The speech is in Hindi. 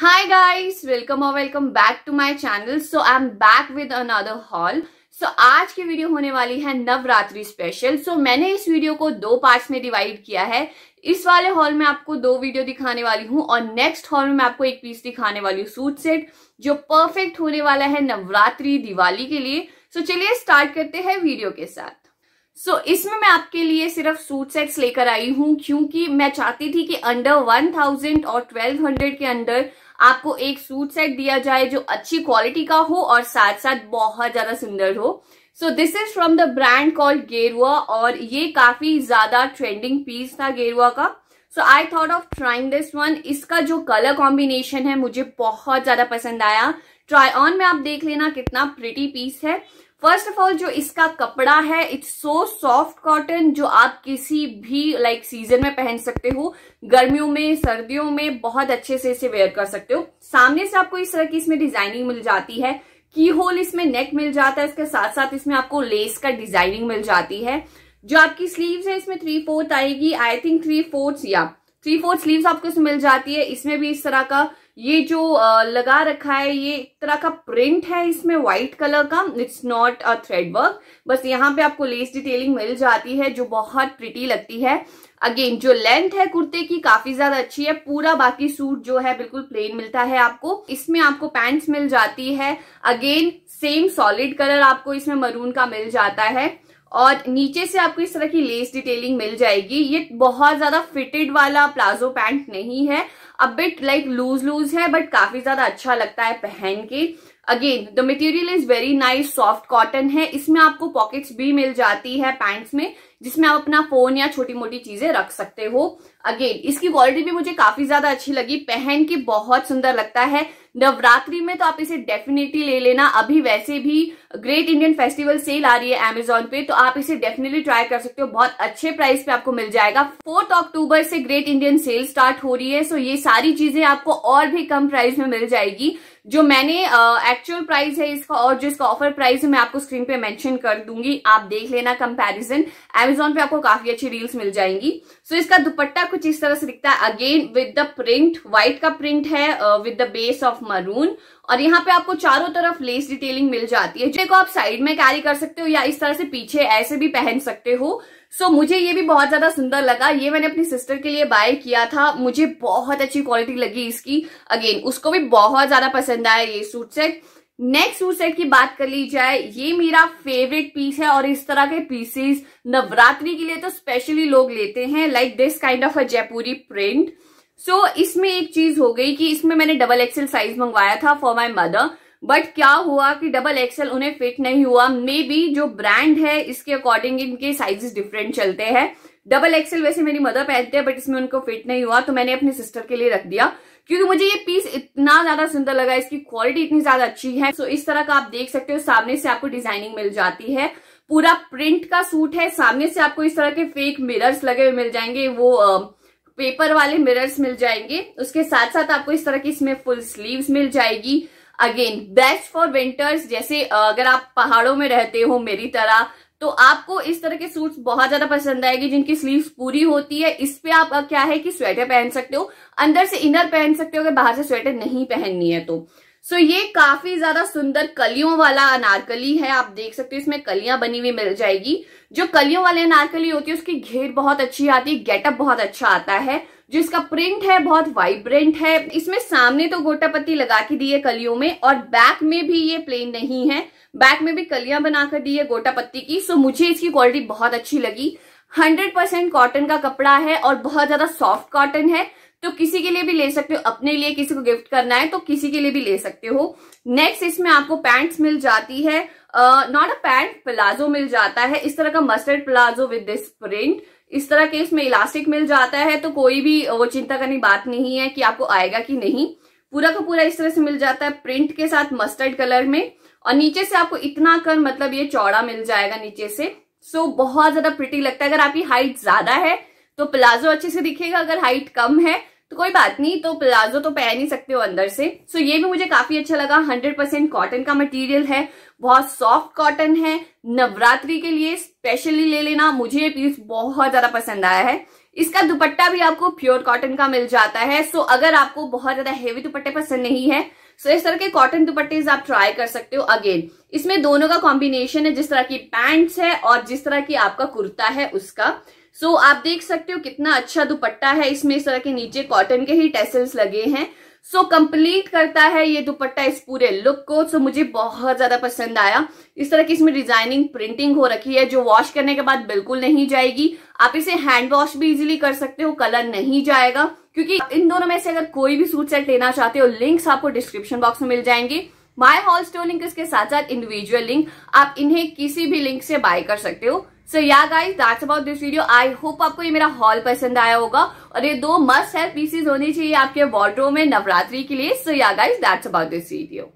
hi guys welcome or welcome back to my channel so i'm back with another haul so so, आज की वीडियो होने वाली है नवरात्रि स्पेशल सो मैंने इस वीडियो को दो पार्ट्स में डिवाइड किया है इस वाले हॉल में आपको दो वीडियो दिखाने वाली हूँ और नेक्स्ट हॉल में मैं आपको एक पीस दिखाने वाली हूँ सूट सेट जो परफेक्ट होने वाला है नवरात्रि दिवाली के लिए सो so, चलिए स्टार्ट करते हैं वीडियो के साथ सो so, इसमें मैं आपके लिए सिर्फ सूट सेट्स लेकर आई हूं क्योंकि मैं चाहती थी कि अंडर 1000 और 1200 के अंदर आपको एक सूट सेट दिया जाए जो अच्छी क्वालिटी का हो और साथ साथ बहुत ज्यादा सुंदर हो so this is from the brand called Gerua और ये काफी ज्यादा ट्रेंडिंग पीस था गेरुआ का so I thought of trying this one इसका जो कलर कॉम्बिनेशन है मुझे बहुत ज्यादा पसंद आया ट्राई ऑन में आप देख लेना कितना प्रिटी पीस है फर्स्ट ऑफ ऑल जो इसका कपड़ा है इट्स सो सॉफ्ट कॉटन जो आप किसी भी लाइक like, सीजन में पहन सकते हो गर्मियों में सर्दियों में बहुत अच्छे से इसे वेयर कर सकते हो सामने से आपको इस तरह की इसमें डिजाइनिंग मिल जाती है की होल इसमें नेक मिल जाता है इसके साथ साथ इसमें आपको लेस का डिजाइनिंग मिल जाती है जो आपकी स्लीव्स है इसमें थ्री फोर्थ आएगी आई थिंक थ्री फोर्थ या थ्री फोर्थ स्लीव्स आपको इसमें मिल जाती है इसमें भी इस तरह का ये जो लगा रखा है ये एक तरह का प्रिंट है इसमें व्हाइट कलर का it's not a thread work बस यहाँ पे आपको लेस डिटेलिंग मिल जाती है जो बहुत प्रिटी लगती है अगेन जो लेंथ है कुर्ते की काफी ज्यादा अच्छी है पूरा बाकी सूट जो है बिल्कुल प्लेन मिलता है आपको इसमें आपको पैंट्स मिल जाती है अगेन सेम सॉलिड कलर आपको इसमें मरून का मिल जाता है और नीचे से आपको इस तरह की लेस डिटेलिंग मिल जाएगी ये बहुत ज्यादा फिटेड वाला प्लाजो पैंट नहीं है अब बिट लाइक लूज लूज है बट काफी ज्यादा अच्छा लगता है पहन के again the material is very nice soft cotton है इसमें आपको पॉकेट्स भी मिल जाती है पैंट्स में जिसमें आप अपना फोन या छोटी मोटी चीजें रख सकते हो अगेन इसकी क्वालिटी भी मुझे काफी ज्यादा अच्छी लगी पहन के बहुत सुंदर लगता है नवरात्रि में तो आप इसे डेफिनेटली ले लेना अभी वैसे भी ग्रेट इंडियन फेस्टिवल सेल आ रही है एमेजोन पे तो आप इसे डेफिनेटली ट्राई कर सकते हो बहुत अच्छे प्राइस पे आपको मिल जाएगा फोर्थ अक्टूबर से ग्रेट इंडियन सेल स्टार्ट हो रही है सो ये सारी चीजें आपको और भी कम प्राइस में मिल जाएगी जो मैंने एक्चुअल uh, प्राइस है इसका और जो इसका ऑफर प्राइस है मैं आपको स्क्रीन पे मेंशन कर दूंगी आप देख लेना कंपैरिजन अमेजोन पे आपको काफी अच्छी रील्स मिल जाएंगी सो so, इसका दुपट्टा कुछ इस तरह से दिखता है again with the print white का प्रिंट है with the base of maroon और यहाँ पे आपको चारों तरफ लेस डिटेलिंग मिल जाती है जो आप साइड में कैरी कर सकते हो या इस तरह से पीछे ऐसे भी पहन सकते हो सो so, मुझे ये भी बहुत ज्यादा सुंदर लगा ये मैंने अपनी सिस्टर के लिए बाय किया था मुझे बहुत अच्छी क्वालिटी लगी इसकी अगेन उसको भी बहुत ज्यादा पसंद आया ये suit set next suit set की बात कर ली जाए ये मेरा फेवरेट पीस है और इस तरह के पीसेस नवरात्रि के लिए तो स्पेशली लोग लेते हैं like this kind of a Jaipuri print so इसमें एक चीज हो गई कि इसमें मैंने डबल एक्सएल साइज मंगवाया था फॉर माई मदर बट क्या हुआ कि डबल एक्सएल उन्हें फिट नहीं हुआ मे बी जो ब्रांड है इसके अकॉर्डिंग इनके साइजेस डिफरेंट चलते हैं डबल एक्सेल वैसे मेरी मदर पहनते हैं बट इसमें उनको फिट नहीं हुआ तो मैंने अपनी सिस्टर के लिए रख दिया क्योंकि मुझे ये पीस इतना ज्यादा सुंदर लगा इसकी क्वालिटी इतनी ज्यादा अच्छी है सो इस तरह का आप देख सकते हो सामने से आपको डिजाइनिंग मिल जाती है पूरा प्रिंट का सूट है सामने से आपको इस तरह के फेक मिरर्स लगे हुए मिल जाएंगे वो पेपर वाले मिरर्स मिल जाएंगे उसके साथ साथ आपको इस तरह की इसमें फुल स्लीव्स मिल जाएगी अगेन बेस्ट फॉर विंटर्स जैसे अगर आप पहाड़ों में रहते हो मेरी तरह तो आपको इस तरह के सूट्स बहुत ज्यादा पसंद आएगी जिनकी स्लीव्स पूरी होती है इस पे आप क्या है कि स्वेटर पहन सकते हो अंदर से इनर पहन सकते हो अगर बाहर से स्वेटर नहीं पहननी है तो सो so, ये काफी ज्यादा सुंदर कलियों वाला अनारकली है आप देख सकते हो इसमें कलियां बनी हुई मिल जाएगी जो कलियों वाले अनारकली होती है उसकी घेर बहुत अच्छी आती है गेटअप बहुत अच्छा आता है जो इसका प्रिंट है बहुत वाइब्रेंट है इसमें सामने तो गोटा पत्ती लगा के दी है कलियों में और बैक में भी ये प्लेन नहीं है बैक में भी कलियां बनाकर दी है गोटा पत्ती की सो मुझे इसकी क्वालिटी बहुत अच्छी लगी 100% कॉटन का कपड़ा है और बहुत ज्यादा सॉफ्ट कॉटन है तो किसी के लिए भी ले सकते हो अपने लिए किसी को गिफ्ट करना है तो किसी के लिए भी ले सकते हो नेक्स्ट इसमें आपको पैंट्स मिल जाती है नॉट अ पैंट प्लाजो मिल जाता है इस तरह का mustard palazzo with this print इस तरह के इसमें इलास्टिक मिल जाता है तो कोई भी वो चिंता करने बात नहीं है कि आपको आएगा कि नहीं पूरा का पूरा इस तरह से मिल जाता है प्रिंट के साथ मस्टर्ड कलर में और नीचे से आपको इतना कर मतलब ये चौड़ा मिल जाएगा नीचे से सो so, बहुत ज्यादा प्रिटी लगता है अगर आपकी हाइट ज्यादा है तो प्लाजो अच्छे से दिखेगा अगर हाइट कम है तो कोई बात नहीं तो प्लाजो तो पहन ही सकते हो अंदर से सो so, ये भी मुझे काफी अच्छा लगा 100% परसेंट कॉटन का मटेरियल है बहुत सॉफ्ट कॉटन है नवरात्रि के लिए स्पेशली ले लेना मुझे ये पीस बहुत ज्यादा पसंद आया है इसका दुपट्टा भी आपको प्योर कॉटन का मिल जाता है सो so, अगर आपको बहुत ज्यादा हेवी दुपट्टे पसंद नहीं है सो so, इस तरह के कॉटन दुपट्टे आप ट्राई कर सकते हो अगेन इसमें दोनों का कॉम्बिनेशन है जिस तरह की पैंट्स है और जिस तरह की आपका कुर्ता है उसका सो so, आप देख सकते हो कितना अच्छा दुपट्टा है इसमें इस तरह के नीचे कॉटन के ही टेसल्स लगे हैं सो so, कंप्लीट करता है ये दुपट्टा इस पूरे लुक को सो so, मुझे बहुत ज्यादा पसंद आया इस तरह की इसमें डिजाइनिंग प्रिंटिंग हो रखी है जो वॉश करने के बाद बिल्कुल नहीं जाएगी आप इसे हैंड वॉश भी इजीली कर सकते हो कलर नहीं जाएगा क्योंकि इन दोनों में से अगर कोई भी सूट सेट लेना चाहते हो लिंक्स आपको डिस्क्रिप्शन बॉक्स में मिल जाएंगे माय स्टोर लिंक इसके साथ साथ इंडिविजुअल लिंक आप इन्हें किसी भी लिंक से बाय कर सकते हो so yeah guys that's about this video I hope आपको ये मेरा हॉल पसंद आया होगा और ये दो मस्ट है पीसीज होनी चाहिए आपके वॉर्ड्रो में नवरात्रि के लिए so yeah guys that's about this video